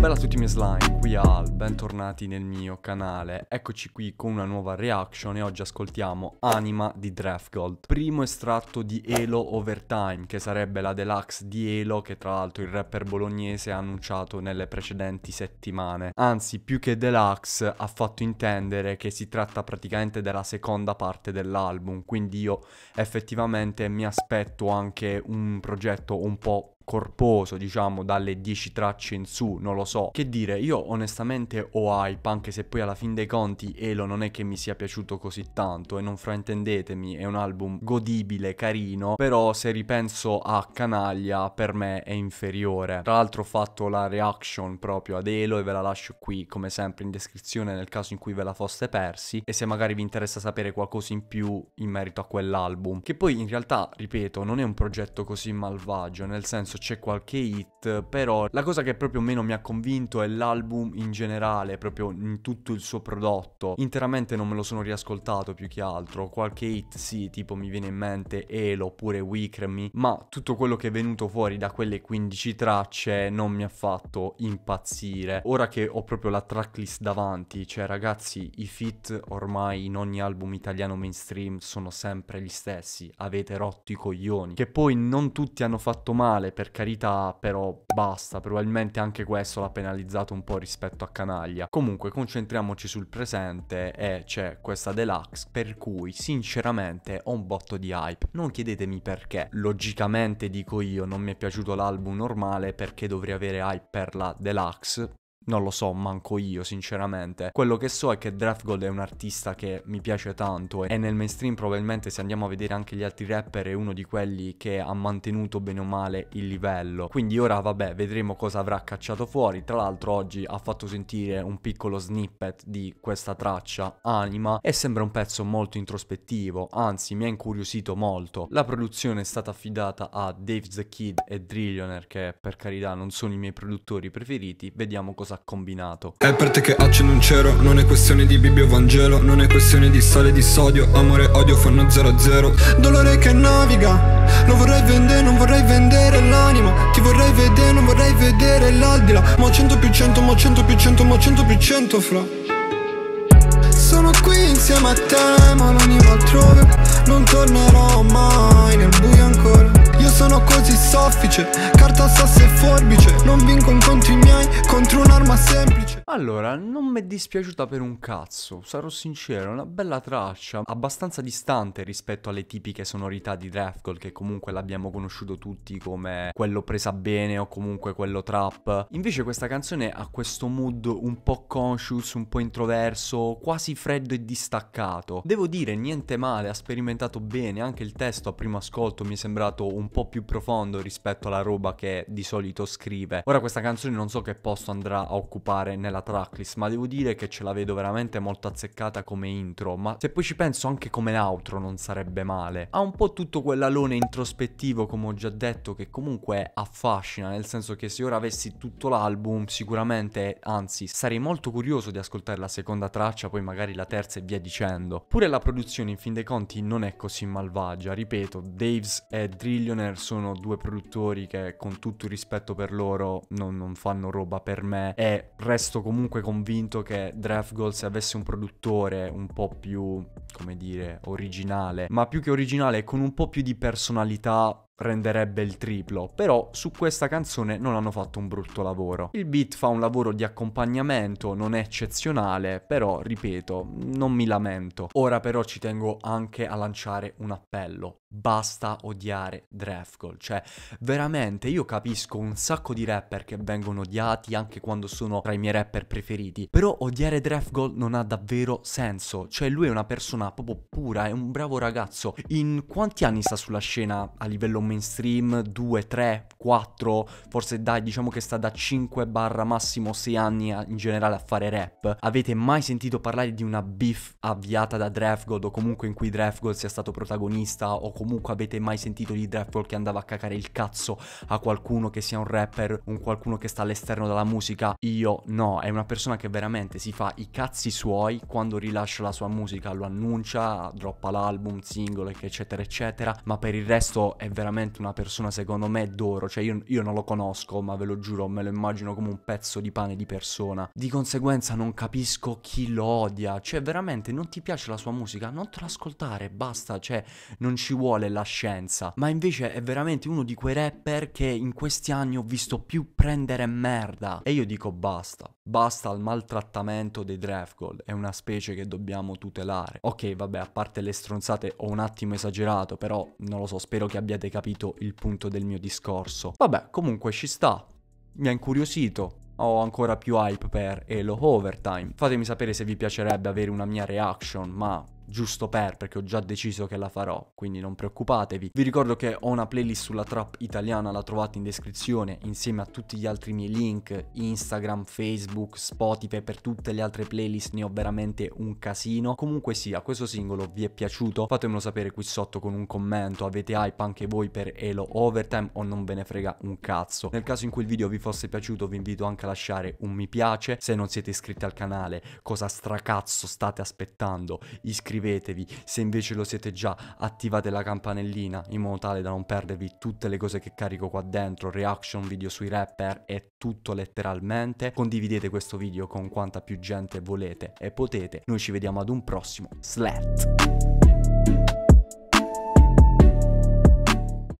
bella a tutti i miei slime, qui Al, bentornati nel mio canale. Eccoci qui con una nuova reaction e oggi ascoltiamo Anima di Draftgold, primo estratto di Elo Overtime, che sarebbe la deluxe di Elo che tra l'altro il rapper bolognese ha annunciato nelle precedenti settimane. Anzi, più che deluxe ha fatto intendere che si tratta praticamente della seconda parte dell'album, quindi io effettivamente mi aspetto anche un progetto un po' corposo, diciamo, dalle 10 tracce in su, non lo so. Che dire, io onestamente ho hype, anche se poi alla fin dei conti Elo non è che mi sia piaciuto così tanto, e non fraintendetemi, è un album godibile, carino, però se ripenso a Canaglia, per me è inferiore. Tra l'altro ho fatto la reaction proprio ad Elo e ve la lascio qui, come sempre, in descrizione nel caso in cui ve la foste persi, e se magari vi interessa sapere qualcosa in più in merito a quell'album. Che poi in realtà, ripeto, non è un progetto così malvagio, nel senso senso c'è qualche hit, però la cosa che proprio meno mi ha convinto è l'album in generale, proprio in tutto il suo prodotto. Interamente non me lo sono riascoltato più che altro, qualche hit sì, tipo mi viene in mente Elo oppure Wickremi, ma tutto quello che è venuto fuori da quelle 15 tracce non mi ha fatto impazzire. Ora che ho proprio la tracklist davanti, cioè ragazzi, i fit ormai in ogni album italiano mainstream sono sempre gli stessi, avete rotto i coglioni. Che poi non tutti hanno fatto male, per carità, però basta, probabilmente anche questo l'ha penalizzato un po' rispetto a Canaglia. Comunque concentriamoci sul presente e c'è questa deluxe per cui sinceramente ho un botto di hype. Non chiedetemi perché, logicamente dico io non mi è piaciuto l'album normale perché dovrei avere hype per la deluxe, non lo so, manco io sinceramente. Quello che so è che Draftgold è un artista che mi piace tanto e nel mainstream probabilmente se andiamo a vedere anche gli altri rapper è uno di quelli che ha mantenuto bene o male il livello. Quindi ora vabbè, vedremo cosa avrà cacciato fuori. Tra l'altro oggi ha fatto sentire un piccolo snippet di questa traccia Anima e sembra un pezzo molto introspettivo, anzi mi ha incuriosito molto. La produzione è stata affidata a Dave the Kid e Drillionaire che per carità non sono i miei produttori preferiti. Vediamo cosa cosa ha combinato. È per te che accendo un cero, non è questione di Bibbia o Vangelo, non è questione di sale e di sodio, amore e odio fanno 0-0. Dolore che naviga, lo vorrei vendere, non vorrei vendere l'anima, ti vorrei vedere, non vorrei vedere l'aldilà, ma 100 più 100, ma 100 più 100, ma 100 più 100 fra sono qui insieme a te ma l'anima altrove Non tornerò mai nel buio sono così soffice Carta, sasso e forbice Non vinco incontri miei contro un'arma semplice Allora, non mi è dispiaciuta per un cazzo Sarò sincero, una bella traccia Abbastanza distante rispetto alle tipiche sonorità di Draft Che comunque l'abbiamo conosciuto tutti come quello presa bene o comunque quello trap Invece questa canzone ha questo mood un po' conscious, un po' introverso Quasi freddo e distaccato Devo dire, niente male, ha sperimentato bene Anche il testo a primo ascolto mi è sembrato un po' più profondo rispetto alla roba che di solito scrive. Ora questa canzone non so che posto andrà a occupare nella tracklist, ma devo dire che ce la vedo veramente molto azzeccata come intro, ma se poi ci penso anche come outro non sarebbe male. Ha un po' tutto quell'alone introspettivo, come ho già detto, che comunque affascina, nel senso che se ora avessi tutto l'album sicuramente, anzi sarei molto curioso di ascoltare la seconda traccia, poi magari la terza e via dicendo. Pure la produzione in fin dei conti non è così malvagia, ripeto, Daves e Drillionaire sono due produttori che con tutto il rispetto per loro non, non fanno roba per me e resto comunque convinto che Draft Goal se avesse un produttore un po' più, come dire, originale, ma più che originale con un po' più di personalità renderebbe il triplo, però su questa canzone non hanno fatto un brutto lavoro. Il beat fa un lavoro di accompagnamento, non è eccezionale, però ripeto, non mi lamento. Ora però ci tengo anche a lanciare un appello. Basta odiare Draftgol, cioè veramente io capisco un sacco di rapper che vengono odiati anche quando sono tra i miei rapper preferiti, però odiare Draftgol non ha davvero senso, cioè lui è una persona proprio pura, è un bravo ragazzo. In quanti anni sta sulla scena a livello mainstream 2, 3, 4, forse dai diciamo che sta da 5 barra massimo 6 anni a, in generale a fare rap, avete mai sentito parlare di una beef avviata da DraftGod o comunque in cui DraftGod sia stato protagonista o comunque avete mai sentito di DraftGod che andava a cacare il cazzo a qualcuno che sia un rapper, un qualcuno che sta all'esterno della musica? Io no, è una persona che veramente si fa i cazzi suoi quando rilascia la sua musica, lo annuncia, droppa l'album, singolo, eccetera eccetera, ma per il resto è veramente veramente una persona secondo me d'oro, cioè io, io, non lo conosco ma ve lo giuro me lo immagino come un pezzo di pane di persona, di conseguenza non capisco chi lo odia, cioè veramente non ti piace la sua musica, non te l'ascoltare, basta, cioè non ci vuole la scienza, ma invece è veramente uno di quei rapper che in questi anni ho visto più prendere merda e io dico basta, Basta al maltrattamento dei draft è una specie che dobbiamo tutelare. Ok, vabbè, a parte le stronzate ho un attimo esagerato, però non lo so, spero che abbiate capito il punto del mio discorso. Vabbè, comunque ci sta. Mi ha incuriosito, ho ancora più hype per Elo Overtime. Fatemi sapere se vi piacerebbe avere una mia reaction, ma giusto per, perché ho già deciso che la farò, quindi non preoccupatevi. Vi ricordo che ho una playlist sulla trap italiana, la trovate in descrizione, insieme a tutti gli altri miei link, Instagram, Facebook, Spotify, per tutte le altre playlist ne ho veramente un casino. Comunque sia, questo singolo vi è piaciuto? Fatemelo sapere qui sotto con un commento, avete hype anche voi per Elo Overtime o non ve ne frega un cazzo. Nel caso in cui il video vi fosse piaciuto vi invito anche a lasciare un mi piace, se non siete iscritti al canale cosa stracazzo state aspettando? Iscrivetevi iscrivetevi, se invece lo siete già attivate la campanellina in modo tale da non perdervi tutte le cose che carico qua dentro, reaction video sui rapper e tutto letteralmente, condividete questo video con quanta più gente volete e potete, noi ci vediamo ad un prossimo slat.